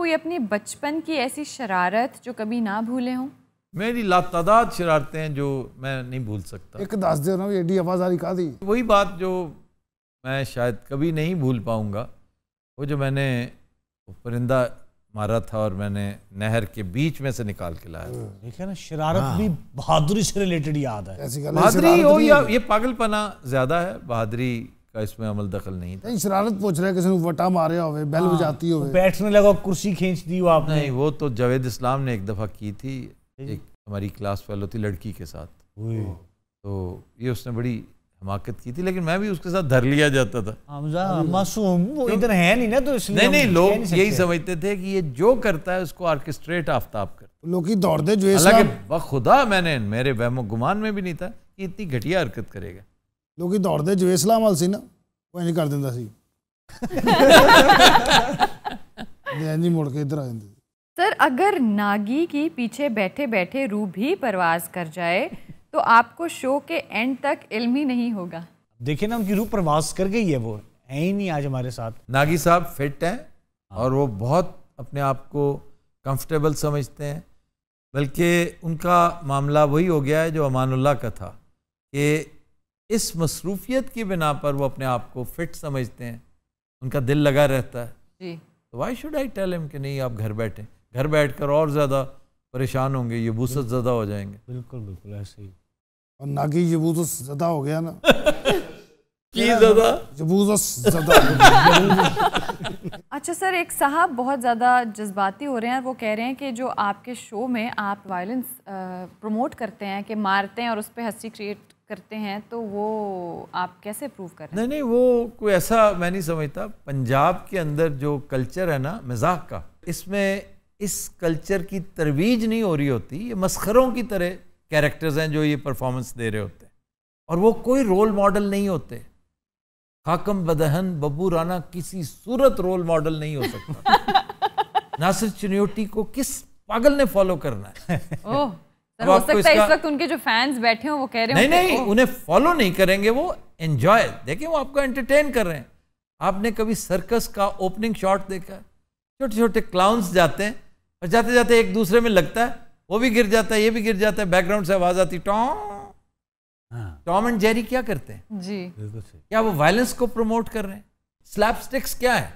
कोई अपने बचपन की ऐसी शरारत जो कभी ना भूले हों मेरी लातादाद शरारतें हैं जो मैं नहीं भूल सकता एक दस दिन एडी आवाज़ आ रही कहा दी वही बात जो मैं शायद कभी नहीं भूल पाऊंगा वो जो मैंने परिंदा मारा था और मैंने नहर के बीच में से निकाल के लाया था हम्म, ना शरारत हाँ। भी बहादुरी से रिलेटेड याद है बहादुरी हो या ये पागलपना ज़्यादा है बहादुरी का इसमें अमल दखल नहीं था शरारत पूछ रहा है किसी ने वटा मारे हो बैल हाँ। बजाती हो तो बैठने लगा कुर्सी खींच दी हो आपने नहीं वो तो जावेद इस्लाम ने एक दफ़ा की थी एक हमारी क्लास फेलो थी लड़की के साथ तो ये उसने बड़ी हमाकत की थी लेकिन मैं भी उसके साथ धर लिया जाता था मासूम इधर है नहीं ना तो इसलिए नहीं नहीं लोग यही समझते थे कि ये जो करता है उसको आर्केस्ट्रेट आफ्ताब कर लोग दौड़ दे जो हालांकि बखुदा मैंने मेरे वहमो गुमान में भी नहीं था कि इतनी घटिया हरकत करेगा ਲੋਕੀ ਦੌੜਦੇ ਜਵੇਸਲਾਮ ਵਾਲ ਸੀ ਨਾ ਉਹ ਇੰਜ ਕਰ ਦਿੰਦਾ ਸੀ जी मुड़ के इधर आ जाते सर अगर नागी की पीछे बैठे बैठे रू भी परवाज कर जाए तो आपको शो के एंड तक इल्म ही नहीं होगा देखिए ना उनकी रू प्रवास कर गई है वो है ही नहीं आज हमारे साथ नागी साहब फिट हैं और वो बहुत अपने आप को कंफर्टेबल समझते हैं बल्कि उनका मामला वही हो गया है जो अमानुल्लाह का था कि इस मसरूफियत की बिना पर वो अपने आप को फिट समझते हैं उनका दिल लगा रहता है जी तो why should I tell him कि नहीं आप घर बैठे घर बैठ कर और ज़्यादा परेशान होंगे ये बूसत ज़्यादा हो जाएंगे बिल्कुल बिल्कुल ऐसे ही और ना नागी यबूजस ज़्यादा हो गया ना ज़्यादा अच्छा सर एक साहब बहुत ज़्यादा जज्बाती हो रहे हैं और वो कह रहे हैं कि जो आपके शो में आप वायलेंस प्रमोट करते हैं कि मारते हैं और उस पर हंसी क्रिएट करते हैं तो वो आप कैसे प्रूव कर रहे नहीं नहीं वो कोई ऐसा मैं नहीं समझता पंजाब के अंदर जो कल्चर है ना मजाक का इसमें इस कल्चर की तरवीज नहीं हो रही होती ये मस्खरों की तरह कैरेक्टर्स हैं जो ये परफॉर्मेंस दे रहे होते हैं और वो कोई रोल मॉडल नहीं होते खाकम बदहन बब्बू राना किसी सूरत रोल मॉडल नहीं हो सकता नासिर चुनियोटी को किस पागल ने फॉलो करना है हो सकता है इस वक्त उनके जो फैंस बैठे हो वो कह रहे नहीं नहीं उन्हें फॉलो नहीं करेंगे वो एंजॉय देखिए वो आपको एंटरटेन कर रहे हैं आपने कभी सर्कस का ओपनिंग शॉट देखा है छोटे छोटे क्लाउंस जाते हैं और जाते जाते एक दूसरे में लगता है वो भी गिर जाता है ये भी गिर जाता है बैकग्राउंड से आवाज आती टॉम हाँ। टॉम एंड जेरी क्या करते हैं जी तो क्या वो वायलेंस को प्रमोट कर रहे हैं स्लैपस्टिक्स क्या है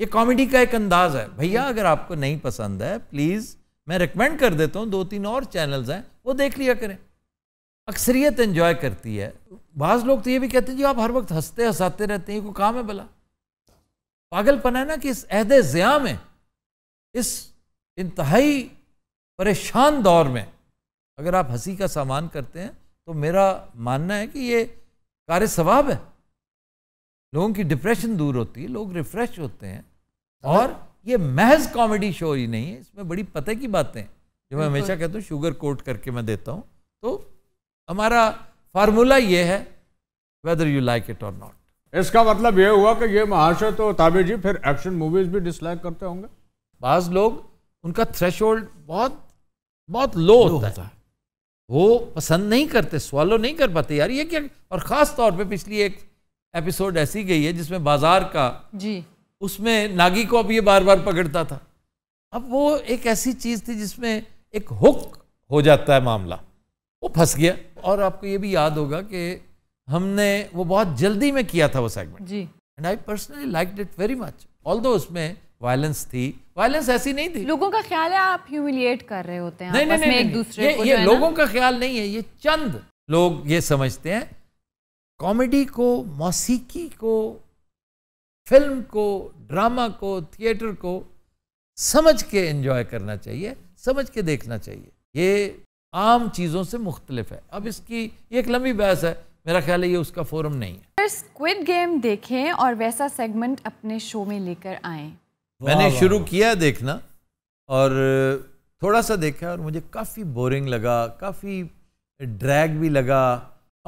ये कॉमेडी का एक अंदाज है भैया अगर आपको नहीं पसंद है प्लीज़ मैं रिकमेंड कर देता हूँ दो तीन और चैनल्स हैं वो देख लिया करें अक्सरियत इन्जॉय करती है बाज़ लोग तो ये भी कहते हैं जी आप हर वक्त हंसते हंसाते रहते हैं कोई काम है भला पागलपन है ना कि इस अहद ज़िया में इस इंतहाई परेशान दौर में अगर आप हंसी का सामान करते हैं तो मेरा मानना है कि ये कार्य सवाब है लोगों की डिप्रेशन दूर होती है लोग रिफ्रेश होते हैं और ये महज कॉमेडी शो ही नहीं है इसमें बड़ी पते की बातें जो मैं हमेशा कहता हूँ शुगर कोट करके मैं देता हूँ तो हमारा फार्मूला ये है वेदर यू लाइक इट और नॉट इसका मतलब ये हुआ कि ये महाशय तो ताबे जी फिर एक्शन मूवीज भी डिसलाइक करते होंगे बाज लोग उनका थ्रेश बहुत बहुत लो, लो होता, होता है वो पसंद नहीं करते सवालो नहीं कर पाते यार ये क्या और ख़ास तौर पे पिछली एक एपिसोड ऐसी गई है जिसमें बाजार का जी उसमें नागी को अब ये बार बार पकड़ता था अब वो एक ऐसी चीज़ थी जिसमें एक हुक हो जाता है मामला वो फंस गया और आपको ये भी याद होगा कि हमने वो बहुत जल्दी में किया था वो सेगमेंट जी and I personally like it very much although उसमें वायलेंस थी वायलेंस ऐसी नहीं थी लोगों का ख्याल है आप ह्यूमिलिएट कर रहे होते हैं नहीं, नहीं, नहीं, एक दूसरे ये, को ये लोगों का ख्याल नहीं है ये चंद लोग ये समझते हैं कॉमेडी को मौसीकी को फिल्म को ड्रामा को थिएटर को समझ के एंजॉय करना चाहिए समझ के देखना चाहिए ये आम चीज़ों से मुख्तलिफ है अब इसकी ये एक लंबी बहस है मेरा ख्याल है ये उसका फोरम नहीं है स्क्विड गेम देखें और वैसा सेगमेंट अपने शो में लेकर आए मैंने शुरू किया देखना और थोड़ा सा देखा और मुझे काफ़ी बोरिंग लगा काफ़ी ड्रैग भी लगा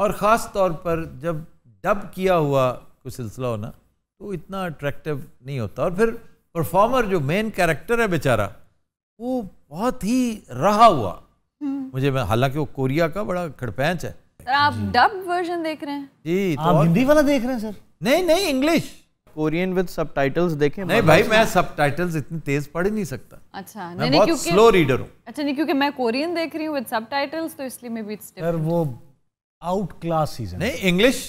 और ख़ास तौर पर जब डब किया हुआ कोई सिलसिला होना तो इतना अट्रैक्टिव नहीं होता और फिर परफॉर्मर जो मेन कैरेक्टर है बेचारा वो बहुत ही रहा हुआ हम्म। मुझे हालांकि वो कोरिया का बड़ा खड़पैंच है सर आप डब वर्जन देख रहे हैं जी तो आप हिंदी वाला देख रहे हैं सर नहीं नहीं इंग्लिश कोरियन विद सबटाइटल्स देखें नहीं भाई मैं सबटाइटल्स इतनी तेज पढ़ नहीं सकता अच्छा मैं नहीं, बहुत क्योंकि, स्लो रीडर हूं अच्छा नहीं क्योंकि मैं कोरियन देख रही हूं विद सबटाइटल्स तो इसलिए maybe it's different sir वो आउट क्लास सीजन नहीं इंग्लिश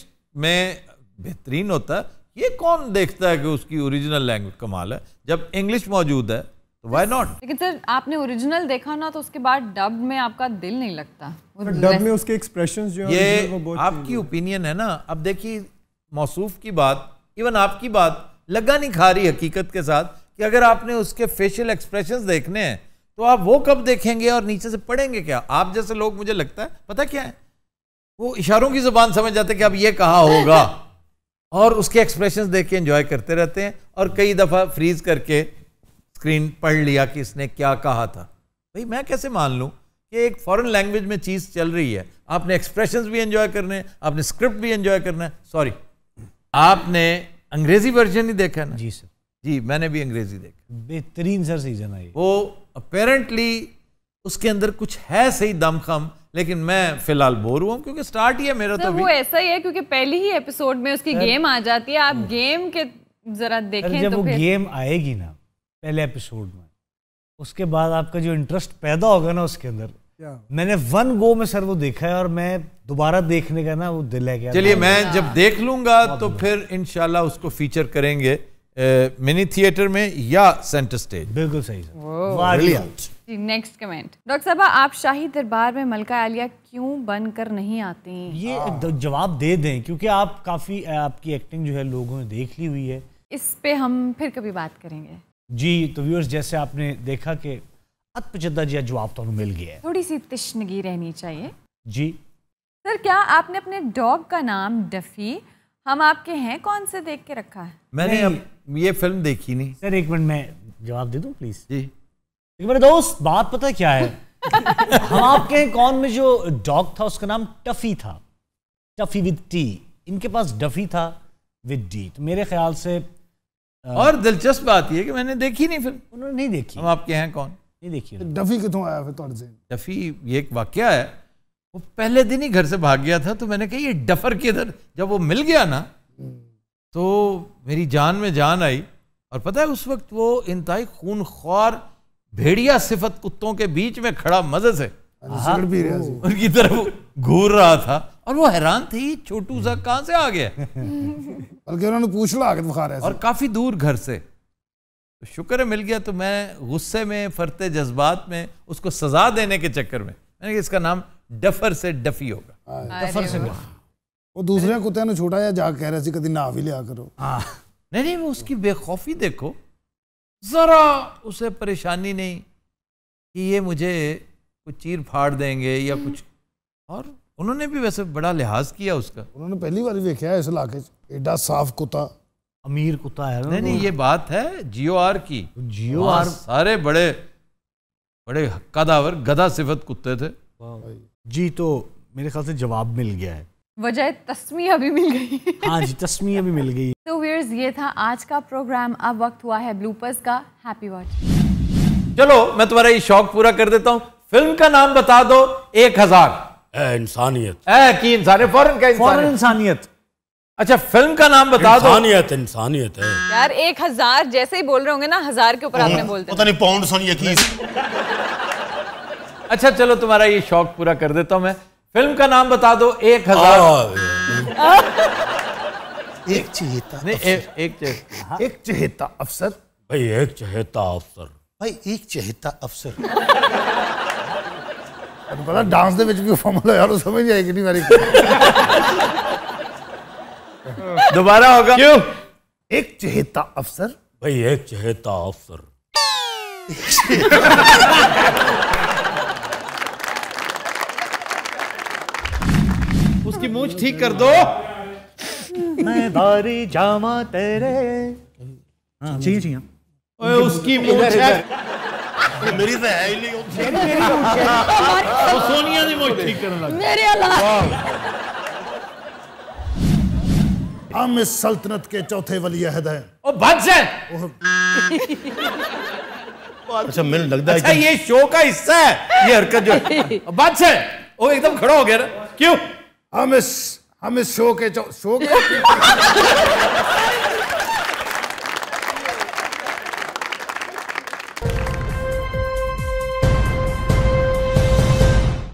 में बेहतरीन होता है ये कौन देखता है कि उसकी ओरिजिनल लैंग्वेज कमाल है जब इंग्लिश मौजूद है तो व्हाई नॉट लेकिन सर आपने ओरिजिनल देखा ना तो उसके बाद डब में आपका दिल नहीं लगता डब में उसके एक्सप्रेशन जो ये वो आपकी ओपिनियन है ना अब देखिए मौसूफ की बात इवन आपकी बात लगा नहीं खा रही हकीकत के साथ कि अगर आपने उसके फेशियल एक्सप्रेशन देखने हैं तो आप वो कब देखेंगे और नीचे से पढ़ेंगे क्या आप जैसे लोग मुझे लगता है पता क्या है वो इशारों की जुबान समझ जाते कि अब ये कहा होगा और उसके एक्सप्रेशन देख के इन्जॉय करते रहते हैं और कई दफ़ा फ्रीज करके स्क्रीन पढ़ लिया कि इसने क्या कहा था भाई मैं कैसे मान लूँ कि एक फॉरेन लैंग्वेज में चीज़ चल रही है आपने एक्सप्रेशंस भी एंजॉय करने हैं आपने स्क्रिप्ट भी एंजॉय करना है सॉरी आपने अंग्रेजी वर्जन ही देखा ना जी सर जी मैंने भी अंग्रेजी देखा बेहतरीन सर सीजन आई वो अपेरेंटली उसके अंदर कुछ है सही दमखम लेकिन मैं फिलहाल बोर हूँ क्योंकि स्टार्ट ही है मेरा तो वो ऐसा ही है क्योंकि पहले ही एपिसोड में उसकी गेम आ जाती है आप गेम हम्म। के जरा देखें जब तो वो गेम आएगी ना पहले एपिसोड में उसके बाद आपका जो इंटरेस्ट पैदा होगा ना उसके अंदर मैंने वन गो में सर वो देखा है और मैं दोबारा देखने का ना वो दिल है क्या चलिए मैं जब देख लूंगा तो फिर इनशाला उसको फीचर करेंगे मिनी थिएटर में या सेंटर स्टेज बिल्कुल सही sir ji next comment doctor साहब आप शाही दरबार में मलका आलिया क्यों बन कर नहीं आते हैं ये हाँ। जवाब दे दें क्योंकि आप काफ़ी आपकी एक्टिंग जो है लोगों ने देख ली हुई है इस पे हम फिर कभी बात करेंगे जी तो व्यूअर्स जैसे आपने देखा कि अतपचदा जी जवाब तो मिल गया है थोड़ी सी तिश्नगी रहनी चाहिए जी सर क्या आपने अपने डॉग का नाम डफी हम आपके हैं कौन से देख के रखा है मैंने ये फिल्म देखी नहीं सर एक मिनट मैं जवाब दे दूं प्लीज जी मेरे दोस्त बात पता क्या है हम आपके कौन में जो डॉग था उसका नाम टफी था टफी विद टी इनके पास डफी था विद डी तो मेरे ख्याल से आ, और दिलचस्प बात यह कि मैंने देखी नहीं फिल्म उन्होंने नहीं देखी हम आपके हैं कौन नहीं देखी तो डफी कितों आया फिर तौर डफी ये एक वाक्य है वो पहले दिन ही घर से भाग गया था तो मैंने कही ये डफर के इधर जब वो मिल गया ना तो मेरी जान में जान आई और पता है उस वक्त वो इंतहाई खून ख्वार भेड़िया सिफत कुत्तों के बीच में खड़ा मजे से हाँ। उनकी तरफ घूर रहा था और वो हैरान थी छोटू सा कहां से आ गया बल्कि उन्होंने पूछ लो आगे बुखार और काफी दूर घर से तो शुक्र है मिल गया तो मैं गुस्से में फरते जज्बात में उसको सजा देने के चक्कर में मैंने इसका नाम डफर से डफी होगा डफर से वो दूसरे कुत्ते ने छोटा या जा कह रहा सी कभी ना भी लिया करो हाँ। नहीं नहीं वो उसकी बेखौफी देखो ज़रा उसे परेशानी नहीं कि ये मुझे कुछ चीर फाड़ देंगे या हम्म। कुछ और उन्होंने भी वैसे बड़ा लिहाज किया उसका उन्होंने पहली बार देखा है इस इलाके एडा साफ कुत्ता अमीर कुत्ता है नहीं नहीं ये बात है जियो आर की जियो आर सारे बड़े बड़े दावर गधा सिफत कुत्ते थे जी तो मेरे ख्याल से जवाब मिल गया है वजह तस्मिया भी मिल गई हाँ जी तस्मिया भी मिल गई तो वीर्स ये था आज का प्रोग्राम अब वक्त हुआ है ब्लूपर्स का हैप्पी वॉच चलो मैं तुम्हारा ये शौक पूरा कर देता हूँ फिल्म का नाम बता दो एक हजार इंसानियत की इंसानियत फॉरन का इंसानियत इंसानियत अच्छा फिल्म का नाम बता दो इंसानियत इंसानियत है यार एक हजार जैसे ही बोल रहे होंगे ना हजार के ऊपर आपने बोलते पता नहीं पाउंड सोनिया अच्छा चलो तुम्हारा ये शौक पूरा कर देता हूँ मैं फिल्म का नाम बता दो एक हजार एक चहेता नहीं ए, एक चहेता हाँ। एक चहेता अफसर भाई एक चहेता अफसर भाई एक चहेता अफसर ਤੁਹਾਨੂੰ ਪਤਾ ਡਾਂਸ ਦੇ ਵਿੱਚ ਵੀ ਫਾਰਮੂਲਾ ਯਾਰ ਉਹ ਸਮਝ ਨਹੀਂ ਆਈ ਕਿੰਨੀ ਵਾਰੀ ਦੁਬਾਰਾ एक चहेता अफसर भाई एक चहेता अफसर इसकी मूछ ठीक कर दो मैं बारी जामा तेरे चाहिए हाँ, हाँ। चाहिए ओए उसकी मूछ है मेरी तो है ही नहीं वो सोनिया ने मूछ ठीक करने लगा मेरे अल्लाह हम इस सल्तनत के चौथे वली अहद हैं ओ बच जाए अच्छा मुझे लगता अच्छा, है ये शो का हिस्सा है ये हरकत जो है जाए ओ एकदम खड़ा हो गया ना क्यों हम इस हम इस शो के शो के